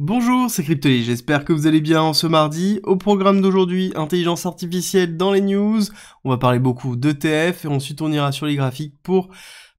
Bonjour, c'est Cryptoly, j'espère que vous allez bien ce mardi. Au programme d'aujourd'hui, intelligence artificielle dans les news, on va parler beaucoup d'ETF et ensuite on ira sur les graphiques pour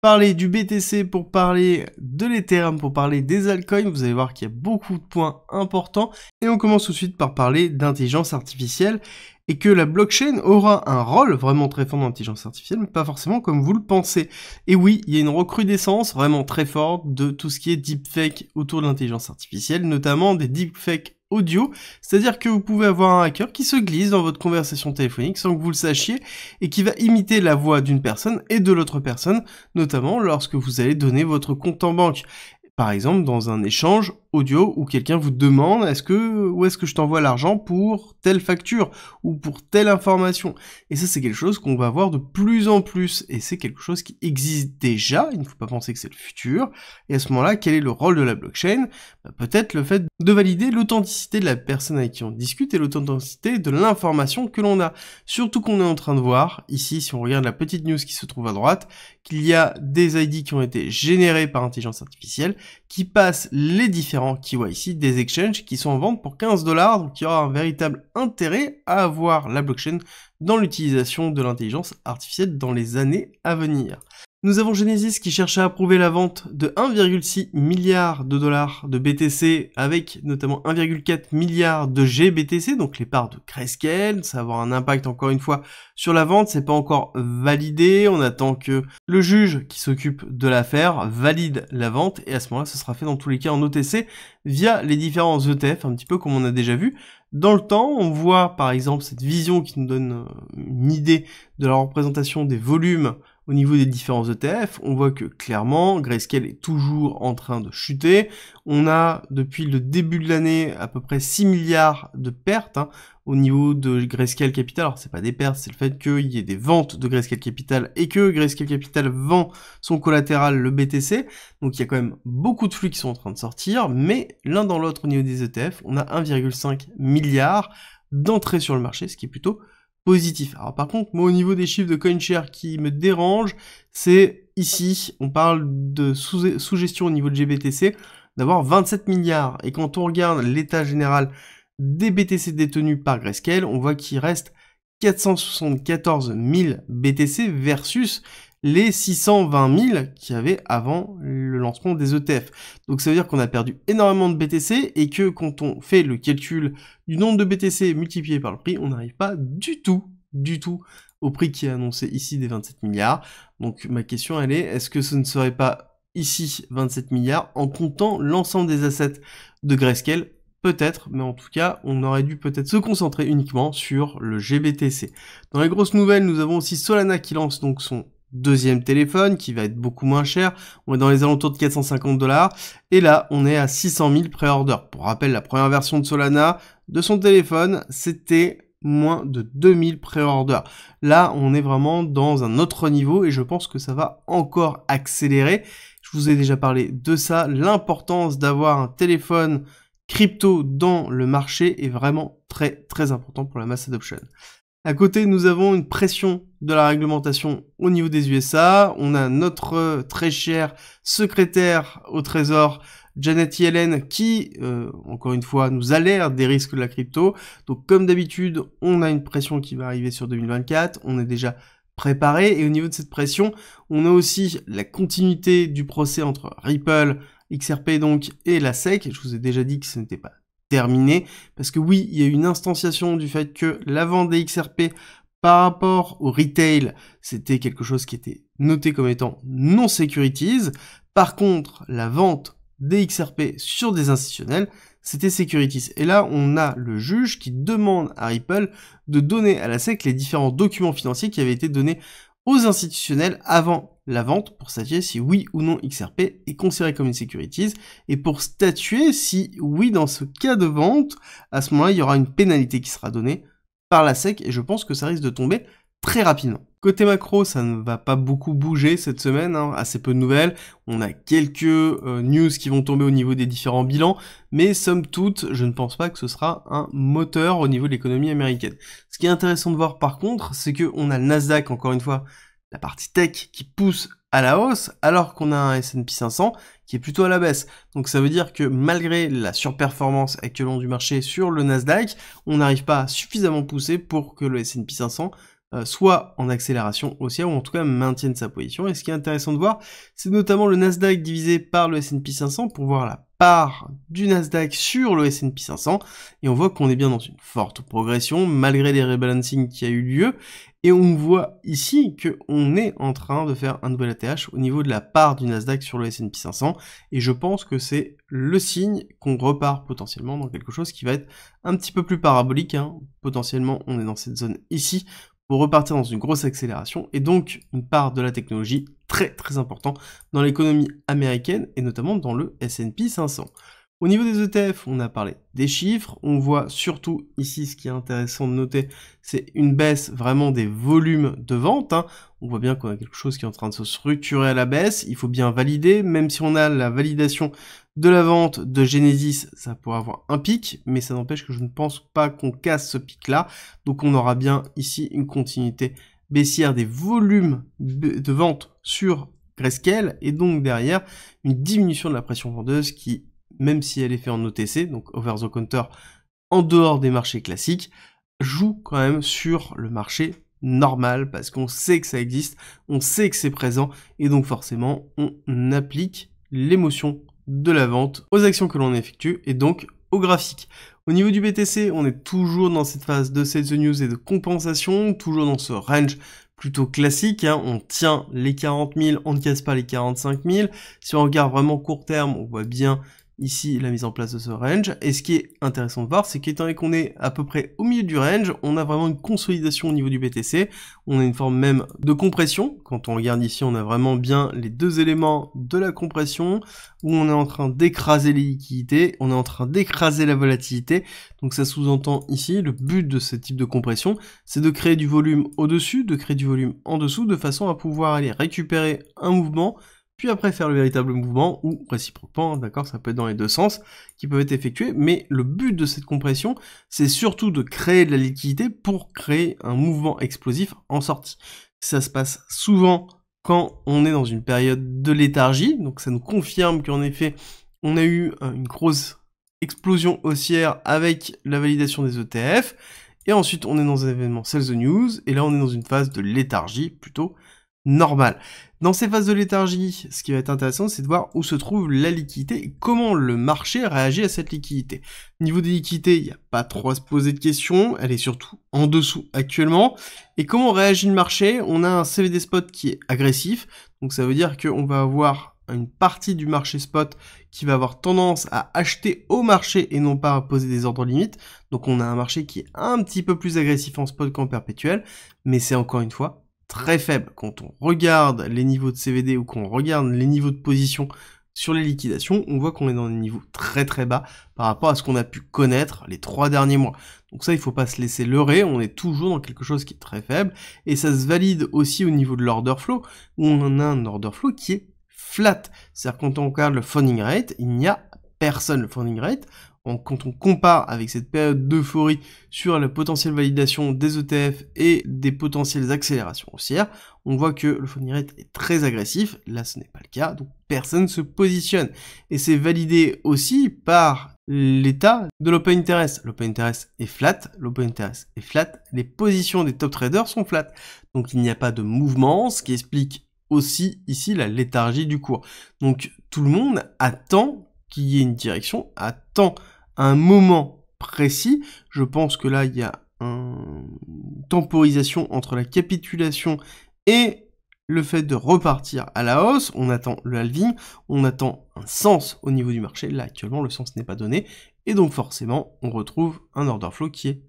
parler du BTC, pour parler de l'Ethereum, pour parler des altcoins. Vous allez voir qu'il y a beaucoup de points importants. Et on commence tout de suite par parler d'intelligence artificielle et que la blockchain aura un rôle vraiment très fort dans l'intelligence artificielle, mais pas forcément comme vous le pensez. Et oui, il y a une recrudescence vraiment très forte de tout ce qui est deepfake autour de l'intelligence artificielle, notamment des deepfakes audio, c'est-à-dire que vous pouvez avoir un hacker qui se glisse dans votre conversation téléphonique sans que vous le sachiez et qui va imiter la voix d'une personne et de l'autre personne, notamment lorsque vous allez donner votre compte en banque. Par exemple, dans un échange audio où quelqu'un vous demande est-ce que où est-ce que je t'envoie l'argent pour telle facture ou pour telle information. Et ça c'est quelque chose qu'on va voir de plus en plus et c'est quelque chose qui existe déjà, il ne faut pas penser que c'est le futur. Et à ce moment-là, quel est le rôle de la blockchain bah, Peut-être le fait de valider l'authenticité de la personne avec qui on discute et l'authenticité de l'information que l'on a. Surtout qu'on est en train de voir ici si on regarde la petite news qui se trouve à droite qu'il y a des ID qui ont été générés par intelligence artificielle qui passent les différents qui voit ici des exchanges qui sont en vente pour 15 dollars, donc il y aura un véritable intérêt à avoir la blockchain dans l'utilisation de l'intelligence artificielle dans les années à venir. Nous avons Genesis qui cherche à approuver la vente de 1,6 milliard de dollars de BTC avec notamment 1,4 milliard de GBTC, donc les parts de Crescale, Ça va avoir un impact encore une fois sur la vente. C'est pas encore validé. On attend que le juge qui s'occupe de l'affaire valide la vente et à ce moment-là, ce sera fait dans tous les cas en OTC via les différents ETF, un petit peu comme on a déjà vu. Dans le temps, on voit par exemple cette vision qui nous donne euh, une idée de la représentation des volumes au niveau des différents ETF, on voit que clairement, Grayscale est toujours en train de chuter. On a depuis le début de l'année à peu près 6 milliards de pertes hein, au niveau de Grayscale Capital. Alors c'est pas des pertes, c'est le fait qu'il y ait des ventes de Grayscale Capital et que Grayscale Capital vend son collatéral, le BTC. Donc il y a quand même beaucoup de flux qui sont en train de sortir, mais l'un dans l'autre au niveau des ETF, on a 1,5 milliard d'entrées sur le marché, ce qui est plutôt positif. Alors par contre, moi au niveau des chiffres de CoinShare qui me dérange, c'est ici, on parle de sous-gestion au niveau de GBTC, d'avoir 27 milliards. Et quand on regarde l'état général des BTC détenus par Grayscale, on voit qu'il reste 474 000 BTC versus les 620 000 qu'il y avait avant le lancement des ETF. Donc ça veut dire qu'on a perdu énormément de BTC et que quand on fait le calcul du nombre de BTC multiplié par le prix, on n'arrive pas du tout, du tout au prix qui est annoncé ici des 27 milliards. Donc ma question elle est, est-ce que ce ne serait pas ici 27 milliards en comptant l'ensemble des assets de Grayscale Peut-être, mais en tout cas, on aurait dû peut-être se concentrer uniquement sur le GBTC. Dans les grosses nouvelles, nous avons aussi Solana qui lance donc son deuxième téléphone qui va être beaucoup moins cher. On est dans les alentours de 450 dollars. Et là, on est à 600 000 pré-order. Pour rappel, la première version de Solana de son téléphone, c'était moins de 2000 pré order Là, on est vraiment dans un autre niveau et je pense que ça va encore accélérer. Je vous ai déjà parlé de ça. L'importance d'avoir un téléphone crypto dans le marché est vraiment très très important pour la mass adoption. À côté, nous avons une pression de la réglementation au niveau des USA. On a notre euh, très chère secrétaire au Trésor, Janet Yellen, qui, euh, encore une fois, nous alerte des risques de la crypto. Donc, comme d'habitude, on a une pression qui va arriver sur 2024. On est déjà préparé. Et au niveau de cette pression, on a aussi la continuité du procès entre Ripple, XRP donc, et la SEC. Je vous ai déjà dit que ce n'était pas terminé. Parce que oui, il y a une instantiation du fait que la vente des XRP par rapport au retail, c'était quelque chose qui était noté comme étant non securities. Par contre, la vente des XRP sur des institutionnels, c'était securities. Et là, on a le juge qui demande à Ripple de donner à la SEC les différents documents financiers qui avaient été donnés aux institutionnels avant la vente pour statuer si oui ou non XRP est considéré comme une securities et pour statuer si oui dans ce cas de vente, à ce moment-là, il y aura une pénalité qui sera donnée par la SEC et je pense que ça risque de tomber très rapidement. Côté macro, ça ne va pas beaucoup bouger cette semaine, hein, assez peu de nouvelles. On a quelques euh, news qui vont tomber au niveau des différents bilans, mais somme toute, je ne pense pas que ce sera un moteur au niveau de l'économie américaine. Ce qui est intéressant de voir par contre, c'est qu'on a le Nasdaq, encore une fois, la partie tech qui pousse à la hausse alors qu'on a un S&P 500 qui est plutôt à la baisse. Donc ça veut dire que malgré la surperformance actuellement du marché sur le Nasdaq, on n'arrive pas à suffisamment pousser pour que le S&P 500 euh, soit en accélération haussière ou en tout cas maintiennent sa position. Et ce qui est intéressant de voir, c'est notamment le Nasdaq divisé par le S&P 500 pour voir la part du Nasdaq sur le S&P 500 et on voit qu'on est bien dans une forte progression malgré les rebalancing qui a eu lieu et on voit ici que on est en train de faire un nouvel ATH au niveau de la part du Nasdaq sur le S&P 500 et je pense que c'est le signe qu'on repart potentiellement dans quelque chose qui va être un petit peu plus parabolique. Hein. Potentiellement, on est dans cette zone ici pour repartir dans une grosse accélération et donc une part de la technologie très très importante dans l'économie américaine et notamment dans le S&P 500. Au niveau des ETF, on a parlé des chiffres, on voit surtout ici ce qui est intéressant de noter, c'est une baisse vraiment des volumes de vente. Hein on voit bien qu'on a quelque chose qui est en train de se structurer à la baisse. Il faut bien valider, même si on a la validation de la vente de Genesis, ça pourrait avoir un pic, mais ça n'empêche que je ne pense pas qu'on casse ce pic-là. Donc on aura bien ici une continuité baissière des volumes de vente sur Grayscale, et donc derrière une diminution de la pression vendeuse qui, même si elle est faite en OTC, donc over the counter, en dehors des marchés classiques, joue quand même sur le marché normal parce qu'on sait que ça existe, on sait que c'est présent et donc forcément on applique l'émotion de la vente aux actions que l'on effectue et donc au graphique. Au niveau du BTC, on est toujours dans cette phase de sales news et de compensation, toujours dans ce range plutôt classique, hein. on tient les 40 000, on ne casse pas les 45 000. Si on regarde vraiment court terme, on voit bien ici la mise en place de ce range. Et ce qui est intéressant de voir, c'est qu'étant donné qu'on est à peu près au milieu du range, on a vraiment une consolidation au niveau du BTC, on a une forme même de compression. Quand on regarde ici, on a vraiment bien les deux éléments de la compression, où on est en train d'écraser les liquidités, on est en train d'écraser la volatilité. Donc ça sous-entend ici, le but de ce type de compression, c'est de créer du volume au-dessus, de créer du volume en dessous, de façon à pouvoir aller récupérer un mouvement puis après faire le véritable mouvement, ou réciproquement, hein, d'accord, ça peut être dans les deux sens, qui peuvent être effectués, mais le but de cette compression, c'est surtout de créer de la liquidité pour créer un mouvement explosif en sortie. Ça se passe souvent quand on est dans une période de léthargie, donc ça nous confirme qu'en effet, on a eu euh, une grosse explosion haussière avec la validation des ETF, et ensuite on est dans un événement Sell the News, et là on est dans une phase de léthargie plutôt normal. Dans ces phases de léthargie, ce qui va être intéressant, c'est de voir où se trouve la liquidité et comment le marché réagit à cette liquidité. niveau des liquidités, il n'y a pas trop à se poser de questions, elle est surtout en dessous actuellement. Et comment réagit le marché On a un CVD spot qui est agressif, donc ça veut dire qu'on va avoir une partie du marché spot qui va avoir tendance à acheter au marché et non pas à poser des ordres limites. Donc on a un marché qui est un petit peu plus agressif en spot qu'en perpétuel, mais c'est encore une fois très faible. Quand on regarde les niveaux de CVD ou qu'on regarde les niveaux de position sur les liquidations, on voit qu'on est dans des niveaux très très bas par rapport à ce qu'on a pu connaître les trois derniers mois. Donc ça, il faut pas se laisser leurrer, on est toujours dans quelque chose qui est très faible, et ça se valide aussi au niveau de l'order flow, où on a un order flow qui est flat. C'est-à-dire quand on regarde le funding rate, il n'y a personne. Le funding rate, donc quand on compare avec cette période d'euphorie sur la potentielle validation des ETF et des potentielles accélérations haussières, on voit que le fonds est très agressif. Là, ce n'est pas le cas, donc personne ne se positionne. Et c'est validé aussi par l'état de l'open interest. L'open interest est flat, l'open interest est flat, les positions des top traders sont flat. Donc il n'y a pas de mouvement, ce qui explique aussi ici la léthargie du cours. Donc tout le monde attend qu'il y ait une direction, attend un moment précis. Je pense que là, il y a une temporisation entre la capitulation et le fait de repartir à la hausse, on attend le halving, on attend un sens au niveau du marché. Là, actuellement, le sens n'est pas donné. Et donc, forcément, on retrouve un order flow qui est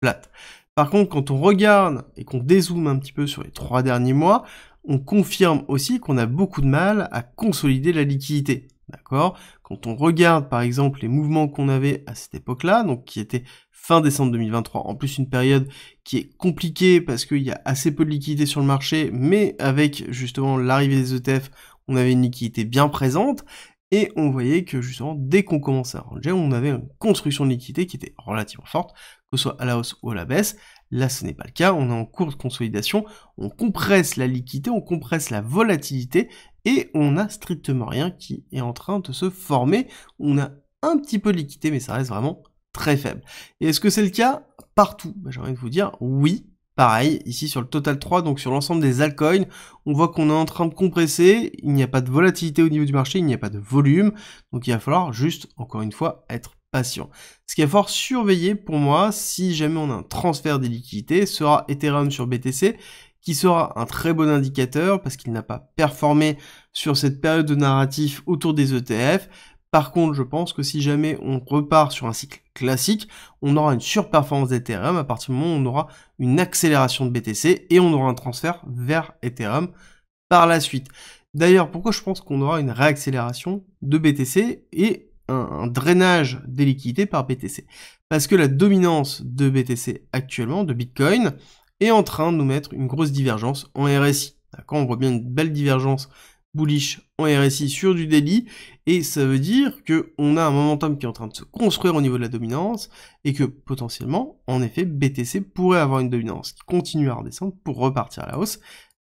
plate. Par contre, quand on regarde et qu'on dézoome un petit peu sur les trois derniers mois, on confirme aussi qu'on a beaucoup de mal à consolider la liquidité. D'accord Quand on regarde par exemple les mouvements qu'on avait à cette époque-là, donc qui était fin décembre 2023, en plus une période qui est compliquée parce qu'il y a assez peu de liquidités sur le marché, mais avec justement l'arrivée des ETF, on avait une liquidité bien présente, et on voyait que justement dès qu'on commençait à ranger, on avait une construction de liquidité qui était relativement forte, que ce soit à la hausse ou à la baisse. Là, ce n'est pas le cas, on est en cours de consolidation, on compresse la liquidité, on compresse la volatilité, et on n'a strictement rien qui est en train de se former. On a un petit peu de liquidité, mais ça reste vraiment très faible. Et est-ce que c'est le cas partout bah, J'ai envie de vous dire oui. Pareil, ici sur le Total 3, donc sur l'ensemble des altcoins, on voit qu'on est en train de compresser, il n'y a pas de volatilité au niveau du marché, il n'y a pas de volume, donc il va falloir juste, encore une fois, être patient. Ce qui est fort surveillé pour moi, si jamais on a un transfert des liquidités, sera Ethereum sur BTC, qui sera un très bon indicateur parce qu'il n'a pas performé sur cette période de narratif autour des ETF. Par contre, je pense que si jamais on repart sur un cycle classique, on aura une surperformance d'Ethereum à partir du moment où on aura une accélération de BTC et on aura un transfert vers Ethereum par la suite. D'ailleurs, pourquoi je pense qu'on aura une réaccélération de BTC et un, drainage des liquidités par BTC. Parce que la dominance de BTC actuellement, de Bitcoin, est en train de nous mettre une grosse divergence en RSI. D'accord On voit bien une belle divergence bullish en RSI sur du daily et ça veut dire que on a un momentum qui est en train de se construire au niveau de la dominance et que potentiellement en effet BTC pourrait avoir une dominance qui continue à redescendre pour repartir à la hausse,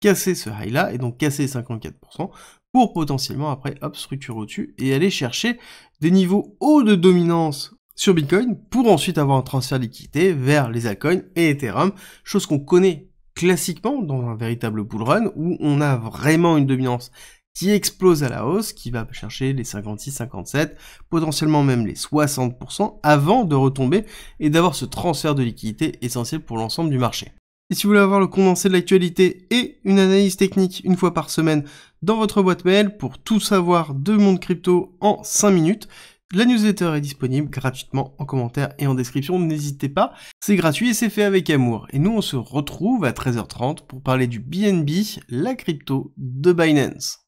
casser ce high là et donc casser 54% pour potentiellement après hop structure au-dessus et aller chercher des niveaux hauts de dominance sur Bitcoin pour ensuite avoir un transfert de liquidité vers les altcoins et Ethereum, chose qu'on connaît classiquement dans un véritable bull run où on a vraiment une dominance qui explose à la hausse, qui va chercher les 56, 57, potentiellement même les 60% avant de retomber et d'avoir ce transfert de liquidité essentiel pour l'ensemble du marché. Et si vous voulez avoir le condensé de l'actualité et une analyse technique une fois par semaine dans votre boîte mail pour tout savoir de monde crypto en 5 minutes, la newsletter est disponible gratuitement en commentaire et en description, n'hésitez pas. C'est gratuit et c'est fait avec amour. Et nous, on se retrouve à 13h30 pour parler du BNB, la crypto de Binance.